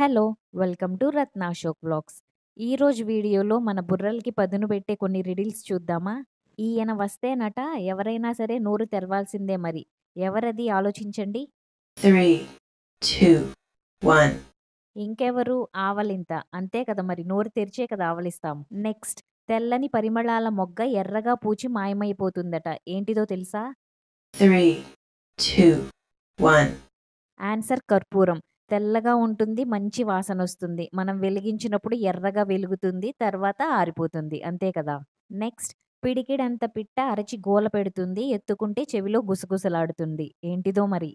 Hello welcome to Ratnashok blogs ఈరోజు వీడియోలో మన బుర్రలకి పదును పెట్టే కొన్ని రిడిల్స్ చూద్దామా ఈయన వస్తే నట ఎవరైనా సరే నోరు తెరవాల్సిందే మరి ఎవరది ఆలోచించండి ఇంకెవరు ఆవలింత అంతే కదా మరి నోరు తెరిచే కదా ఆవలిస్తాం నెక్స్ట్ తెల్లని పరిమళాల మొగ్గ ఎర్రగా పూచి మాయమైపోతుందట ఏంటిదో తెలుసా ఆన్సర్ కర్పూరం తెల్లగా ఉంటుంది మంచి వాసన వస్తుంది మనం వెలిగించినప్పుడు ఎర్రగా వెలుగుతుంది తర్వాత ఆరిపోతుంది అంతే కదా నెక్స్ట్ పిడికిడంత పిట్ట అరచి గోల పెడుతుంది ఎత్తుకుంటే చెవిలో గుసగుసలాడుతుంది ఏంటిదో మరి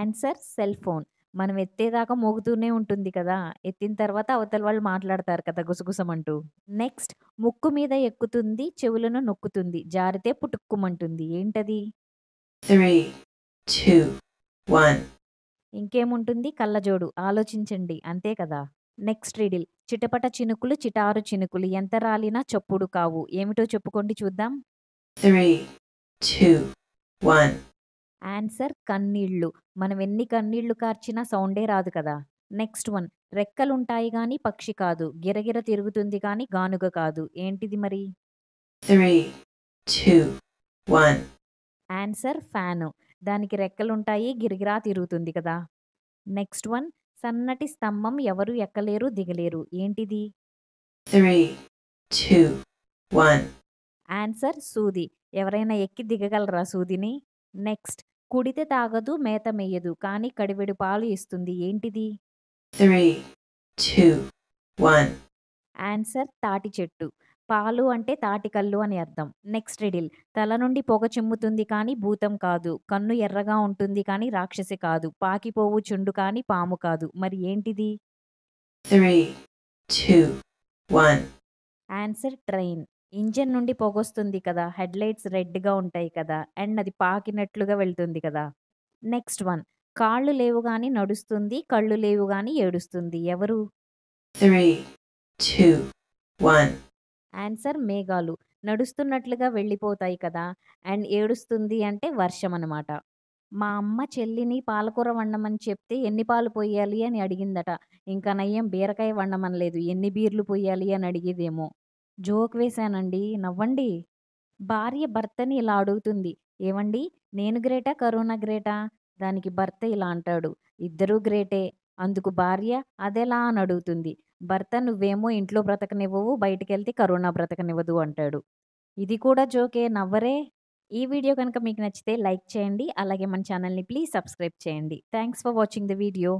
ఆన్సర్ సెల్ ఫోన్ మనం ఎత్తేదాకా మోగుతూనే ఉంటుంది కదా ఎత్తిన తర్వాత అవతల వాళ్ళు మాట్లాడతారు కదా గుసగుసమంటూ నెక్స్ట్ ముక్కు మీద ఎక్కుతుంది చెవులను నొక్కుతుంది జారితే పుట్టుక్కుమంటుంది ఏంటది టూ వన్ ఇంకేముంటుంది కళ్ళజోడు ఆలోచించండి అంతే కదా నెక్స్ట్ రీడిల్ చిటపట చినుకులు చిటారు చినుకులు ఎంత రాలినా చప్పుడు కావు ఏమిటో చెప్పుకోండి చూద్దాం త్రీ టూ వన్ ఆన్సర్ కన్నీళ్లు మనం ఎన్ని కన్నీళ్లు కార్చినా సౌండే రాదు కదా నెక్స్ట్ వన్ రెక్కలుంటాయి గాని పక్షి కాదు గిరగిర తిరుగుతుంది గాని గానుగ కాదు ఏంటిది మరి three two one answer fan దానికి రెక్కలుంటాయి గిరిగిరా తిరుగుతుంది కదా నెక్స్ట్ వన్ సన్నటి స్తంభం ఎవరు ఎక్కలేరు దిగలేరు ఏంటిది ఆన్సర్ సూది ఎవరైనా ఎక్కి దిగగలరా సూదిని నెక్స్ట్ కుడితే తాగదు మేత మెయ్యదు కానీ కడివెడు పాలు ఇస్తుంది ఏంటిది ఆన్సర్ తాటి చెట్టు పాలు అంటే తాటికల్లు అని అర్థం నెక్స్ట్ రిడిల్ తల నుండి పొగ చిమ్ముతుంది కానీ భూతం కాదు కన్ను ఎర్రగా ఉంటుంది కానీ రాక్షసి కాదు పాకిపోవు చుండు కానీ పాము కాదు మరి ఏంటిది ఆన్సర్ ట్రైన్ ఇంజన్ నుండి పొగొస్తుంది కదా హెడ్ లైట్స్ రెడ్గా ఉంటాయి కదా అండ్ అది పాకినట్లుగా వెళ్తుంది కదా నెక్స్ట్ వన్ కాళ్ళు లేవు కానీ నడుస్తుంది కళ్ళు లేవు కానీ ఏడుస్తుంది ఎవరు త్రీ టూ వన్ ఆన్సర్ మేఘాలు నడుస్తున్నట్లుగా వెళ్ళిపోతాయి కదా అండ్ ఏడుస్తుంది అంటే వర్షం అనమాట మా అమ్మ చెల్లిని పాలకూర వండమని చెప్తే ఎన్ని పాలు పోయాలి అని అడిగిందట ఇంకా నయ్యం బీరకాయ వండమనలేదు ఎన్ని బీర్లు పోయాలి అని అడిగేదేమో జోక్ వేశానండి నవ్వండి భార్య భర్తని ఇలా అడుగుతుంది ఏమండి నేను గ్రేటా కరోనా గ్రేటా దానికి భర్త ఇలా అంటాడు ఇద్దరూ గ్రేటే అందుకు భార్య అదెలా అని అడుగుతుంది భర్త నువ్వేమో ఇంట్లో బ్రతకనివ్వవు వెళ్తే కరోనా బ్రతకనివ్వదు అంటాడు. ఇది కూడా జోకే నవ్వరే! ఈ వీడియో కనుక మీకు నచ్చితే లైక్ చేయండి. అలాగే మన ఛానల్‌ని ప్లీజ్ సబ్స్క్రైబ్ చేయండి. Thanks for watching the video.